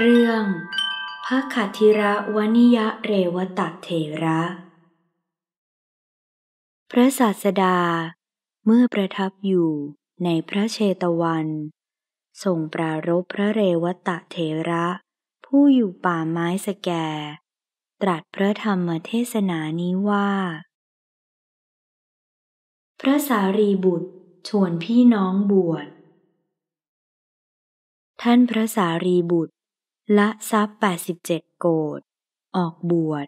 เรื่องพระขัทิระวนิยะเรวตเถระ พระศาสดาเมื่อประทับอยู่ในพระเชตวันทรงปรารบพระเรวตตเถระ ผู้อยู่ป่าไม้สแก่ตรัสพระธรรมเทศนานี้ว่า พระสารีบุตรชวนพี่น้องบวชท่านพระสารีบุตรละทรัพย์87 โกดออกบวช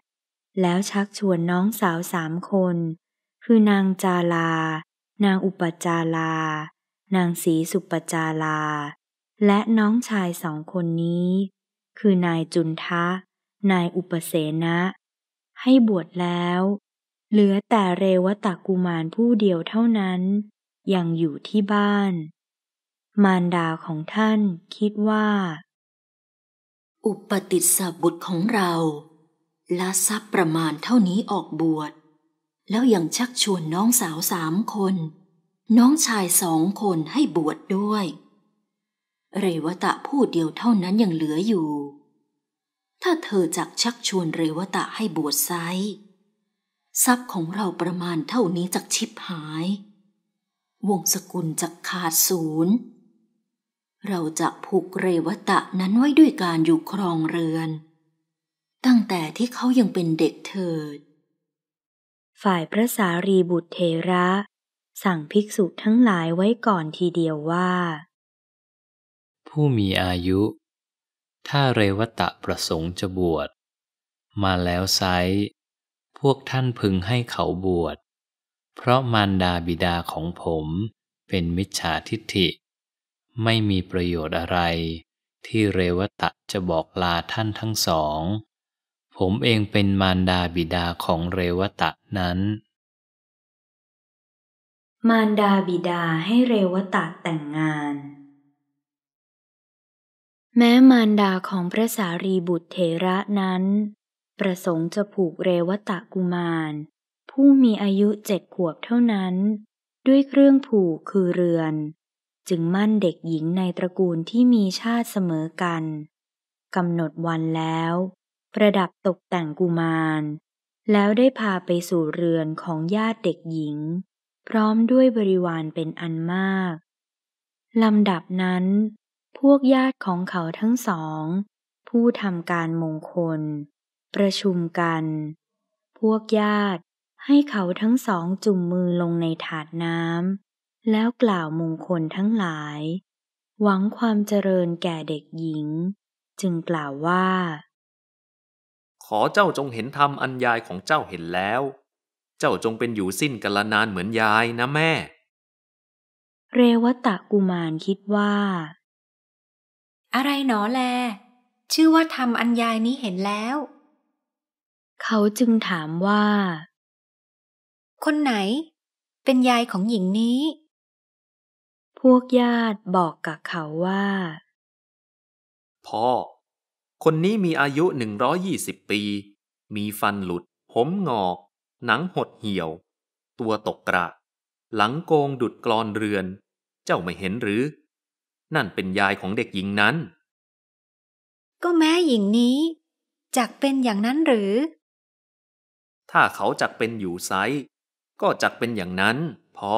แล้วชักชวนน้องสาวสามคน คือนางจาลานางอุปจาลานางศรีสุปจาลาและน้องชายสองคนนี้ คือนายจุนทะ นายอุปเสนะ ให้บวชแล้ว เหลือแต่เรวตากุมารผู้เดียวเท่านั้น ยังอยู่ที่บ้าน มารดาของท่านคิดว่าอุปติสบุตรของเราละทรัพย์ประมาณเท่านี้ออกบวชแล้วยังชักชวนน้องสาวสามคน น้องชายสองคนให้บวชดด้วย เรวตะผู้เดียวเท่านั้นยังเหลืออยู่ ถ้าเธอจักชักชวนเรวตะให้บวชไซทรัพย์ของเราประมาณเท่านี้จักชิบหาย วงสกุลจักขาดศูนย์เราจะผูกเรวตะนั้นไว้ด้วยการอยู่ครองเรือน ตั้งแต่ที่เขายังเป็นเด็กเถิด ฝ่ายพระสารีบุตรเทระ สั่งภิกษุทั้งหลายไว้ก่อนทีเดียวว่า ผู้มีอายุ ถ้าเรวตะประสงค์จะบวชมาแล้วไซ พวกท่านพึงให้เขาบวชเพราะมารดาบิดาของผมเป็นมิจฉาทิฏฐิเไม่มีประโยชน์อะไร ที่เรวตะจะบอกลาท่านทั้งสอง ผมเองเป็นมารดาบิดาของเรวตะนั้น มารดาบิดาให้เรวตะแต่งงาน แม้มารดาของพระสารีบุตรเถระนั้น ประสงค์จะผูกเรวตะกุมาร ผู้มีอายุเจ็ดขวบเท่านั้น ด้วยเครื่องผูกคือเรือนจึงมั่นเด็กหญิงในตระกูลที่มีชาติเสมอกันกำหนดวันแล้ว ประดับตกแต่งกุมาร แล้วได้พาไปสู่เรือนของญาติเด็กหญิง พร้อมด้วยบริวารเป็นอันมากลำดับนั้น พวกญาติของเขาทั้งสอง ผู้ทำการมงคล ประชุมกัน พวกญาติให้เขาทั้งสองจุ่มมือลงในถาดน้ำแล้วกล่าวมงคลทั้งหลาย หวังความเจริญแก่เด็กหญิงจึงกล่าวว่า ขอเจ้าจงเห็นธรรมอันยายของเจ้าเห็นแล้ว เจ้าจงเป็นอยู่สิ้นกาลนานเหมือนยายนะแม่ เรวตะกุมารคิดว่า อะไรหนอแล ชื่อว่าธรรมอันยายนี้เห็นแล้ว เขาจึงถามว่า คนไหน เป็นยายของหญิงนี้วกญาติบอกกับเขาว่า พ่อ คนนี้มีอายุหนึ่งร้อยี่สิบปี มีฟันหลุดผมงอก หนังหดเหี่ยว ตัวตกกระหลังโกงดุดกรอนเรือน เจ้าไม่เห็นหรือ นั่นเป็นยายของเด็กหญิงนั้น ก็แม่หญิงนี้ จักเป็นอย่างนั้นหรือ ถ้าเขาจักเป็นอยู่ไซก็จักเป็นอย่างนั้น พ่อ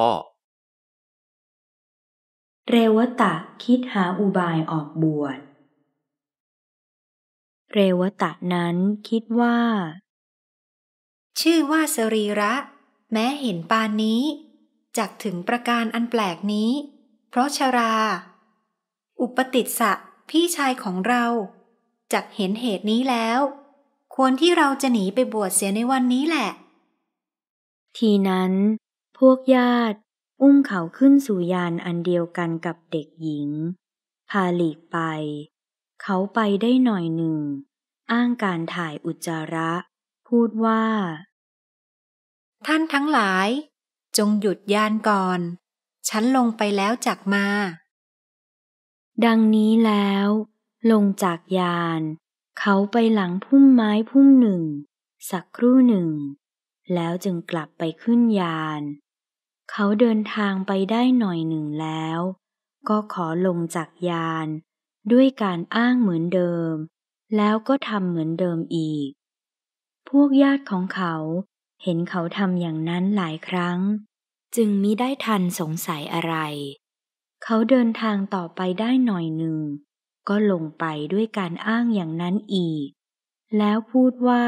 เรวตะคิดหาอุบายออกบวช เรวตะนั้นคิดว่า ชื่อว่าสรีระ แม้เห็นปานนี้จักถึงประการอันแปลกนี้ เพราะชรา อุปติสสะ พี่ชายของเราจักเห็นเหตุนี้แล้ว ควรที่เราจะหนีไปบวชเสียในวันนี้แหละ ทีนั้นพวกญาติอุ้มเขาขึ้นสู่ยานอันเดียวกันกับเด็กหญิง พาหลีกไปเขาไปได้หน่อยหนึ่ง อ้างการถ่ายอุจจาระ พูดว่า ท่านทั้งหลาย จงหยุดยานก่อน ฉันลงไปแล้วจากมา ดังนี้แล้ว ลงจากยาน เขาไปหลังพุ่มไม้พุ่มหนึ่ง สักครู่หนึ่ง แล้วจึงกลับไปขึ้นยานเขาเดินทางไปได้หน่อยหนึ่งแล้ว ก็ขอลงจากยาน ด้วยการอ้างเหมือนเดิม แล้วก็ทำเหมือนเดิมอีก พวกญาติของเขาเห็นเขาทำอย่างนั้นหลายครั้ง จึงมิได้ทันสงสัยอะไร เขาเดินทางต่อไปได้หน่อยหนึ่ง ก็ลงไปด้วยการอ้างอย่างนั้นอีก แล้วพูดว่า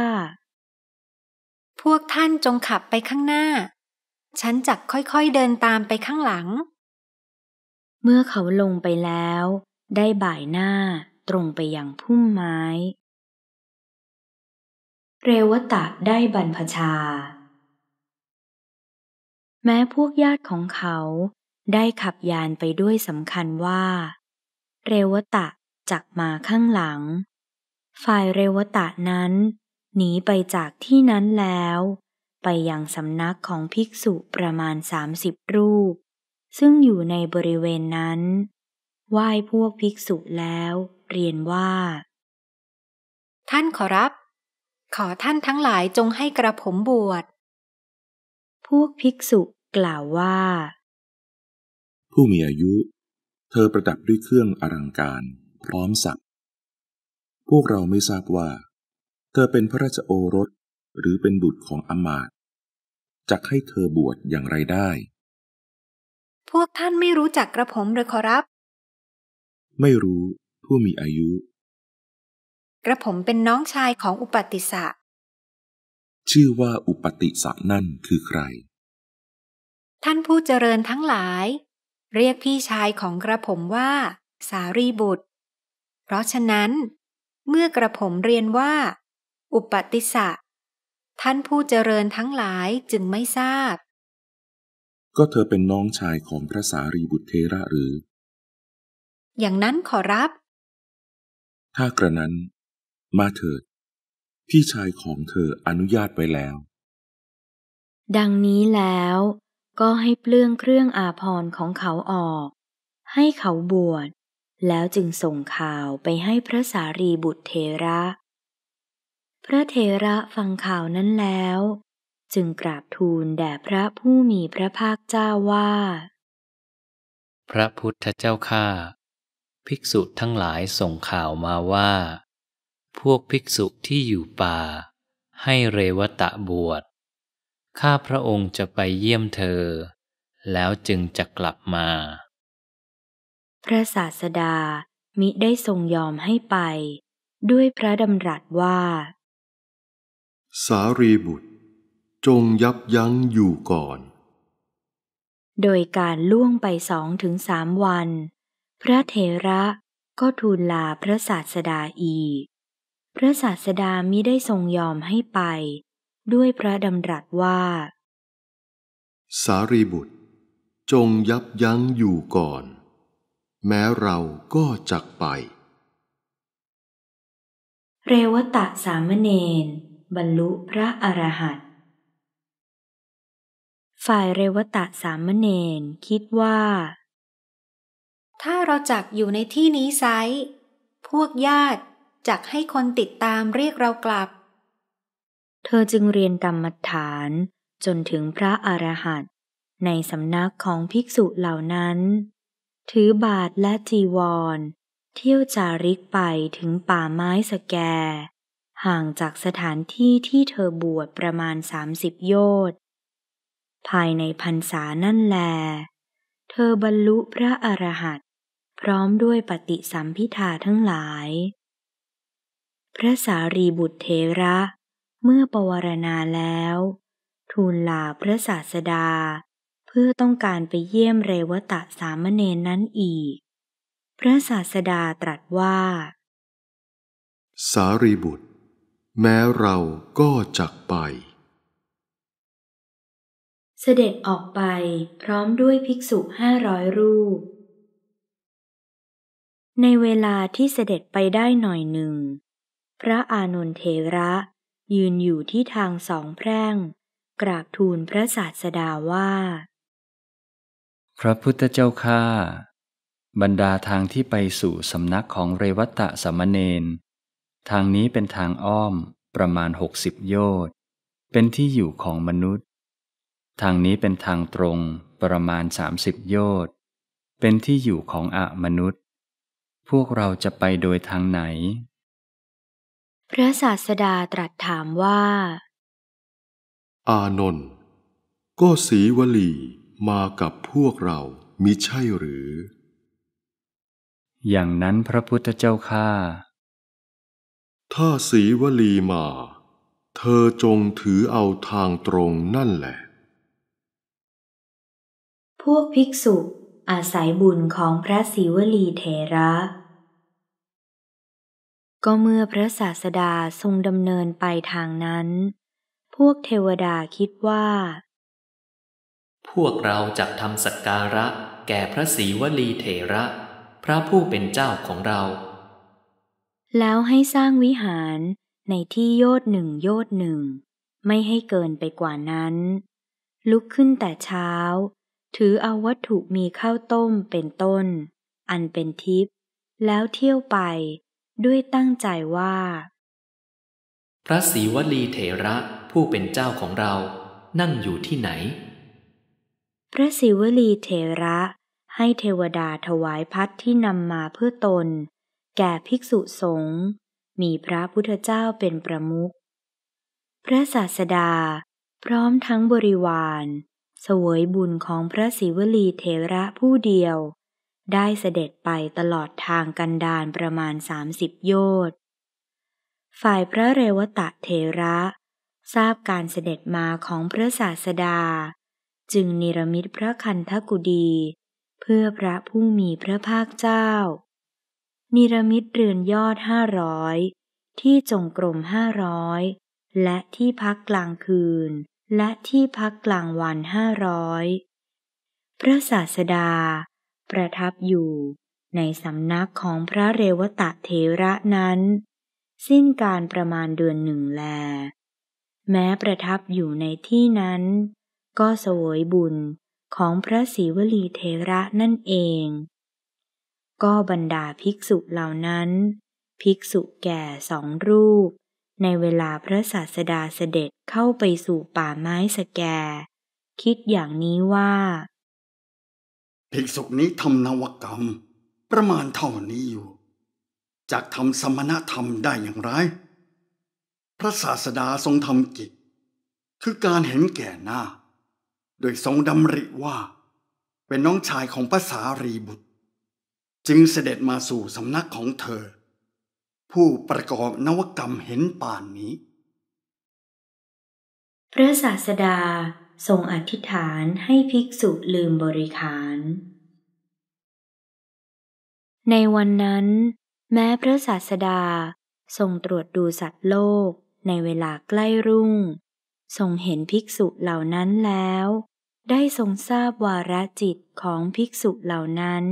พวกท่านจงขับไปข้างหน้าฉันจะค่อยๆเดินตามไปข้างหลัง เมื่อเขาลงไปแล้ว ได้บ่ายหน้าตรงไปยังพุ่มไม้ เรวตะได้บรรพชา แม้พวกญาติของเขาได้ขับยานไปด้วยสำคัญว่า เรวตะจักมาข้างหลัง ฝ่ายเรวตะนั้น หนีไปจากที่นั้นแล้วไปยังสำนักของภิกษุประมาณสามิบรูป ซึ่งอยู่ในบริเวณนั้นไหว้พวกภิกษุแล้วเรียนว่า ท่านขอรับ ขอท่านทั้งหลายจงให้กระผมบวชพวกภิกษุกล่าวว่า ผู้มีอายุ เธอประดับด้วยเครื่องอลังการ พร้อมสักพวกเราไม่ทราบว่า เธอเป็นพระราชโอรสหรือเป็นบุตรของอมาตจะให้เธอบวชอย่างไรได้ พวกท่านไม่รู้จักกระผมหรือขอรับ ไม่รู้ผู้มีอายุ กระผมเป็นน้องชายของอุปติสะชื่อว่าอุปติสะนั่นคือใคร ท่านผู้เจริญทั้งหลาย เรียกพี่ชายของกระผมว่า สารีบุตร เพราะฉะนั้น เมื่อกระผมเรียนว่า อุปติสะท่านผู้เจริญทั้งหลายจึงไม่ทราบ ก็เธอเป็นน้องชายของพระสารีบุตรเทระหรือ อย่างนั้นขอรับ ถ้ากระนั้นมาเถิด พี่ชายของเธออนุญาตไว้แล้ว ดังนี้แล้ว ก็ให้เปลื้องเครื่องอาภรณ์ของเขาออก ให้เขาบวช แล้วจึงส่งข่าวไปให้พระสารีบุตรเทระพระเทระฟังข่าวนั้นแล้ว จึงกราบทูลแด่พระผู้มีพระภาคเจ้าว่า พระพุทธเจ้าข้าภิกษุทั้งหลายส่งข่าวมาว่า พวกภิกษุที่อยู่ป่า ให้เรวตะบวช ข้าพระองค์จะไปเยี่ยมเธอ แล้วจึงจะกลับมา พระศาสดามิได้ทรงยอมให้ไป ด้วยพระดำรัสว่าสารีบุตร จงยับยั้งอยู่ก่อน โดยการล่วงไปสองถึงสามวัน พระเถระก็ทูลลาพระศาสดาอีกพระศาสดามิได้ทรงยอมให้ไปด้วยพระดำรัสว่า สารีบุตร จงยับยั้งอยู่ก่อน แม้เราก็จักไป เรวตะสามเณรบรรลุพระอรหันต์ฝ่ายเรวตะสามเณรคิดว่า ถ้าเราจักอยู่ในที่นี้ไซ พวกญาติ จักให้คนติดตามเรียกเรากลับ เธอจึงเรียนกรรมฐานจนถึงพระอรหันต์ในสำนักของภิกษุเหล่านั้น ถือบาทและจีวร เที่ยวจาริกไปถึงป่าไม้สแกห่างจากสถานที่ที่เธอบวชประมาณสามสิบโยชน์ ภายในพรรษานั่นแล เธอบรรลุพระอรหันต์พร้อมด้วยปฏิสัมพิธาทั้งหลาย พระสารีบุตรเทระ เมื่อปวารณาแล้ว ทูลลาพระศาสดา เพื่อต้องการไปเยี่ยมเรวตะสามเณรนั้นอีก พระศาสดาตรัสว่า สารีบุตรแม้เราก็จักไป เสด็จออกไปพร้อมด้วยภิกษุห้าร้อยรูป ในเวลาที่เสด็จไปได้หน่อยหนึ่ง พระอานนทเทระยืนอยู่ที่ทางสองแพร่ง กราบทูลพระศาสดาว่า พระพุทธเจ้าข้าบรรดาทางที่ไปสู่สำนักของเรวัตะสมณเณรทางนี้เป็นทางอ้อมประมาณหกสิบโยชน์เป็นที่อยู่ของมนุษย์ ทางนี้เป็นทางตรงประมาณสามสิบโยชน์เป็นที่อยู่ของอะมนุษย์ พวกเราจะไปโดยทางไหน พระศาสดาตรัสถามว่า อานนท์ก็สีวลีมากับพวกเรามิใช่หรือ อย่างนั้นพระพุทธเจ้าข้าถ้าสีวลีมา เธอจงถือเอาทางตรงนั่นแหละ พวกภิกษุอาศัยบุญของพระศิวลีเถระ ก็เมื่อพระศาสดาทรงดำเนินไปทางนั้น พวกเทวดาคิดว่า พวกเราจะทำสักการะแก่พระศรีวลีเถระ พระผู้เป็นเจ้าของเราแล้วให้สร้างวิหารในที่โยดหนึ่งโยดหนึ่งไม่ให้เกินไปกว่านั้น ลุกขึ้นแต่เช้า ถือเอาวัตถุมีข้าวต้มเป็นต้น อันเป็นทิพย์แล้วเที่ยวไปด้วยตั้งใจว่า พระศรีวลีเถระผู้เป็นเจ้าของเรานั่งอยู่ที่ไหน พระศิวลีเถระให้เทวดาถวายพัดที่นำมาเพื่อตนแก่ภิกษุสงฆ์มีพระพุทธเจ้าเป็นประมุข พระศาสดาพร้อมทั้งบริวารสวยบุญของพระศิวลีเทระผู้เดียว ได้เสด็จไปตลอดทางกันดารประมาณสามิบโยชน์ ฝ่ายพระเรวตะเทระ ทราบการเสด็จมาของพระศาสดา จึงนิรมิตพระคันธกุดี เพื่อพระผู้มีพระภาคเจ้านิรมิตเรือนยอดห้าร้อยที่จงกรมห้าร้อยและที่พักกลางคืน และที่พักกลางวันห้าร้อยพระศาสดาประทับอยู่ในสำนักของพระเรวตะเทระนั้น สิ้นการประมาณเดือนหนึ่งแล แม้ประทับอยู่ในที่นั้น ก็สวยบุญของพระศิวลีเทระนั่นเองก็บรรดาภิกษุเหล่านั้น ภิกษุแก่สองรูป ในเวลาพระศาสดาเสด็จเข้าไปสู่ป่าไม้สแกคิดอย่างนี้ว่า ภิกษุนี้ทำนวกรรม ประมาณเท่านี้อยู่ จากทำสมณธรรมได้อย่างไร พระศาสดาทรงทำกิจคือการเห็นแก่หน้า โดยทรงดำริว่า เป็นน้องชายของภาษารีบุตรจึงเสด็จมาสู่สำนักของเธอ ผู้ประกอบนวกรรมเห็นป่านนี้ พระศาสดา ทรงอธิษฐานให้ภิกษุลืมบริขาร ในวันนั้น แม้พระศาสดาทรงตรวจดูสัตว์โลกในเวลาใกล้รุ่งทรงเห็นภิกษุเหล่านั้นแล้ว ได้ทรงทราบวาระจิตของภิกษุเหล่านั้น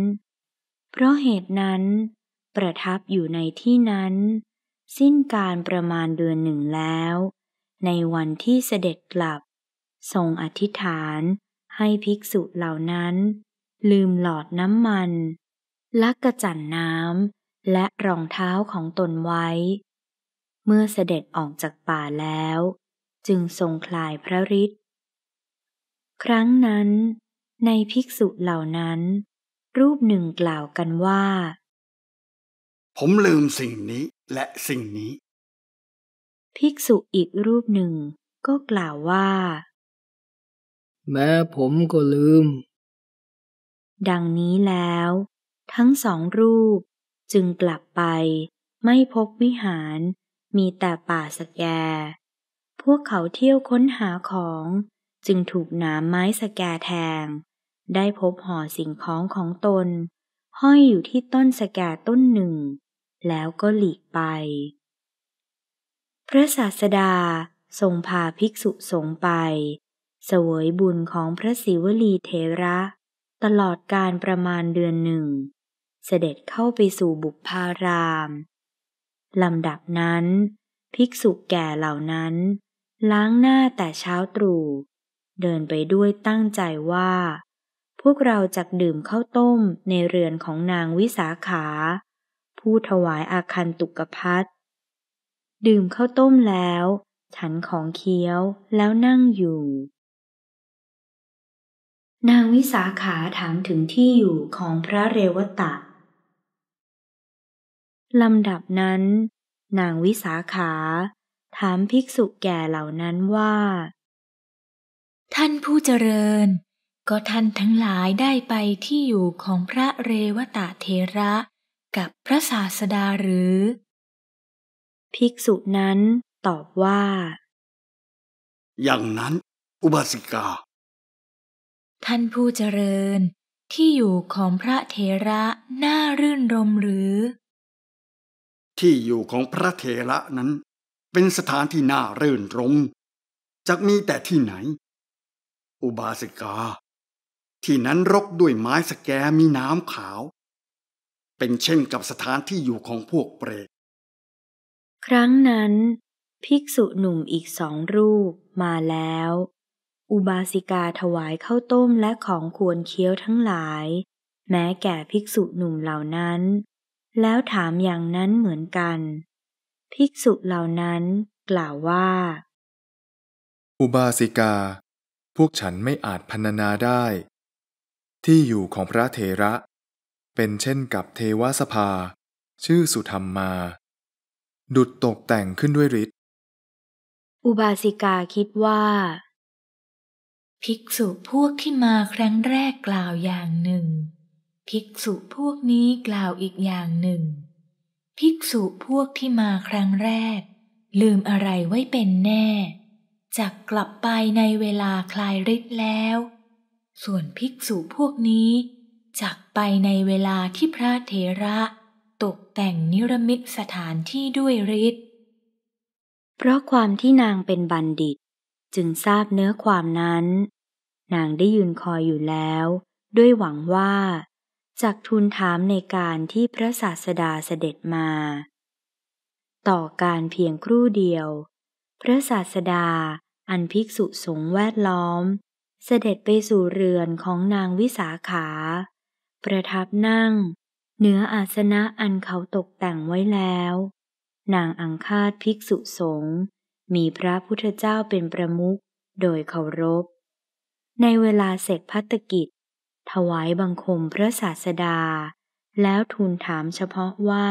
เพราะเหตุนั้นประทับอยู่ในที่นั้น สิ้นการประมาณเดือนหนึ่งแล้ว ในวันที่เสด็จกลับ ทรงอธิษฐานให้ภิกษุเหล่านั้น ลืมหลอดน้ำมัน ลักกระจันน้ำและรองเท้าของตนไว้ เมื่อเสด็จออกจากป่าแล้ว จึงทรงคลายพระฤทธิ์ครั้งนั้น ในภิกษุเหล่านั้นรูปหนึ่งกล่าวกันว่า ผมลืมสิ่งนี้และสิ่งนี้ ภิกษุอีกรูปหนึ่งก็กล่าวว่า แม้ผมก็ลืม ดังนี้แล้ว ทั้งสองรูปจึงกลับไป ไม่พบวิหารมีแต่ป่าสแก พวกเขาเที่ยวค้นหาของจึงถูกหนามไม้สแกแทงได้พบห่อสิ่งของของตน ห้อยอยู่ที่ต้นสแกต้นหนึ่ง แล้วก็หลีกไป พระศาสดา ทรงพาภิกษุสงฆ์ไปเสวยบุญของพระศิวลีเทระ ตลอดการประมาณเดือนหนึ่ง เสด็จเข้าไปสู่บุพาราม ลำดับนั้น ภิกษุแก่เหล่านั้น ล้างหน้าแต่เช้าตรู่ เดินไปด้วยตั้งใจว่าวกเรา จักดื่มข้าวต้มในเรือนของนางวิสาขา ผู้ถวายอาคันตุกพัทดื่มข้าวต้มแล้ว ฉันของเคี้ยวแล้วนั่งอยู่ นางวิสาขาถามถึงที่อยู่ของพระเรวตะลำดับนั้นนางวิสาขา ถามภิกษุแก่เหล่านั้นว่า ท่านผู้เจริญก็ท่านทั้งหลายได้ไปที่อยู่ของพระเรวตะเทระ กับพระศาสดาหรือ ภิกษุนั้นตอบว่า อย่างนั้น อุบาสิกา ท่านผู้เจริญที่อยู่ของพระเทระน่ารื่นรมหรือ ที่อยู่ของพระเทระนั้น เป็นสถานที่น่ารื่นรมจักมีแต่ที่ไหน อุบาสิกาที่นั้นรกด้วยไม้สแกมีน้ำขาว เป็นเช่นกับสถานที่อยู่ของพวกเปรตครั้งนั้น ภิกษุหนุ่มอีกสองรูปมาแล้ว อุบาสิกาถวายข้าวต้มและของควรเคี้ยวทั้งหลาย แม้แก่ภิกษุหนุ่มเหล่านั้น แล้วถามอย่างนั้นเหมือนกัน ภิกษุเหล่านั้นกล่าวว่า อุบาสิกา พวกฉันไม่อาจพรรณนาได้ที่อยู่ของพระเถระ เป็นเช่นกับเทวสภา ชื่อสุธรรมมา ดุดตกแต่งขึ้นด้วยฤทธิ์ อุบาสิกาคิดว่า ภิกษุพวกที่มาครั้งแรกกล่าวอย่างหนึ่ง ภิกษุพวกนี้กล่าวอีกอย่างหนึ่ง ภิกษุพวกที่มาครั้งแรก ลืมอะไรไว้เป็นแน่จากกลับไปในเวลาคลายฤทธิ์แล้วส่วนภิกษุพวกนี้ จักไปในเวลาที่พระเถระ ตกแต่งนิรมิตสถานที่ด้วยฤทธิ์เพราะความที่นางเป็นบัณฑิตจึงทราบเนื้อความนั้น นางได้ยืนคอยอยู่แล้ว ด้วยหวังว่า จากทูลถามในการที่พระศาสดาเสด็จมา ต่อการเพียงครู่เดียว พระศาสดาอันภิกษุสงฆ์แวดล้อมเสด็จไปสู่เรือนของนางวิสาขา ประทับนั่ง เหนืออาสนะอันเขาตกแต่งไว้แล้ว นางอังคาดภิกษุสงฆ์มีพระพุทธเจ้าเป็นประมุขโดยเคารพ ในเวลาเสร็จพัตกิจ ถวายบังคมพระศาสดา แล้วทูลถามเฉพาะว่า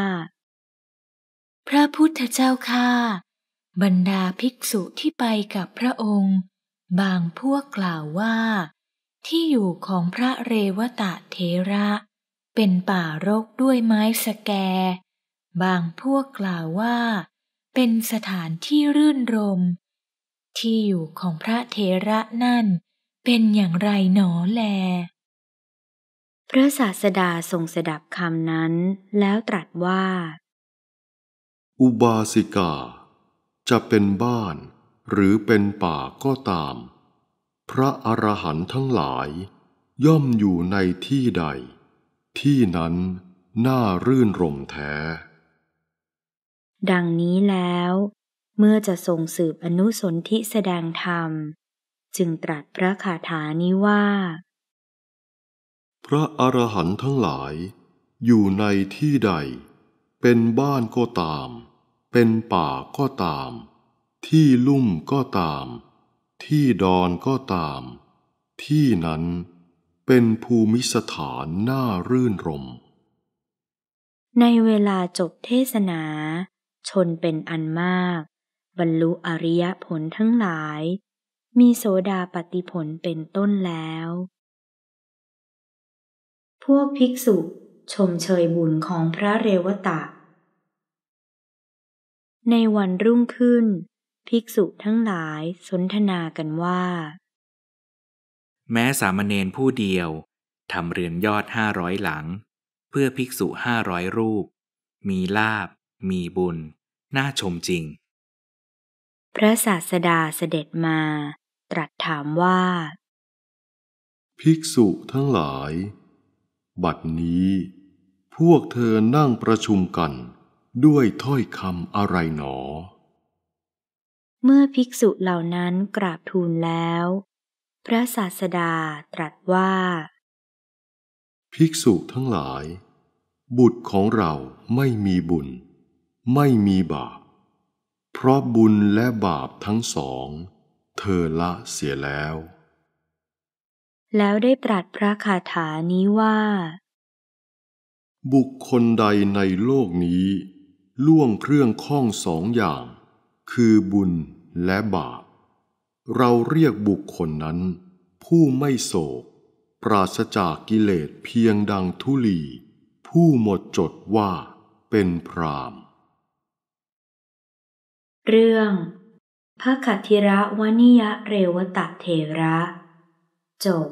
พระพุทธเจ้าข้าบรรดาภิกษุที่ไปกับพระองค์บางพวกกล่าวว่า ที่อยู่ของพระเรวตะเทระ เป็นป่ารกด้วยไม้สแก บางพวกกล่าวว่า เป็นสถานที่รื่นรมที่อยู่ของพระเทระนั่นเป็นอย่างไรหนอแล พระศาสดาทรงสดับคำนั้น แล้วตรัสว่า อุบาสิกา จะเป็นบ้านหรือเป็นป่าก็ตาม พระอรหันต์ทั้งหลาย ย่อมอยู่ในที่ใด ที่นั้นน่ารื่นรมแท้ดังนี้แล้วเมื่อจะทรงสืบอนุสนธิแสดงธรรมจึงตรัสพระคาถานี้ว่า พระอรหันต์ทั้งหลายอยู่ในที่ใด เป็นบ้านก็ตาม เป็นป่าก็ตามที่ลุ่มก็ตาม ที่ดอนก็ตาม ที่นั้นเป็นภูมิสถานน่ารื่นรม ในเวลาจบเทศนา ชนเป็นอันมาก บรรลุอริยผลทั้งหลาย มีโสดาปฏิผลเป็นต้นแล้ว พวกภิกษุชมเชยบุญของพระเรวตะ ในวันรุ่งขึ้นภิกษุทั้งหลายสนทนากันว่า แม้สามเณรผู้เดียวทำเรือนยอดห้าร้อยหลัง เพื่อภิกษุห้าร้อยรูป มีลาบมีบุญน่าชมจริง พระศาสดาเสด็จมา ตรัสถามว่า ภิกษุทั้งหลาย บัดนี้พวกเธอนั่งประชุมกันด้วยถ้อยคำอะไรหนอเมื่อภิกษุเหล่านั้นกราบทูลแล้ว พระศาสดาตรัสว่า ภิกษุทั้งหลาย บุตรของเราไม่มีบุญ ไม่มีบาป เพราะบุญและบาปทั้งสอง เธอละเสียแล้ว แล้วได้ตรัสพระคาถานี้ว่า บุคคลใดในโลกนี้ ล่วงเครื่องข้องสองอย่าง คือบุญและบาป เราเรียกบุคคลนั้น ผู้ไม่โศก ปราศจากกิเลสเพียงดังทุลี ผู้หมดจดว่าเป็นพราม เรื่องพระคัทิระวนิยะเรวตะเทระ จบ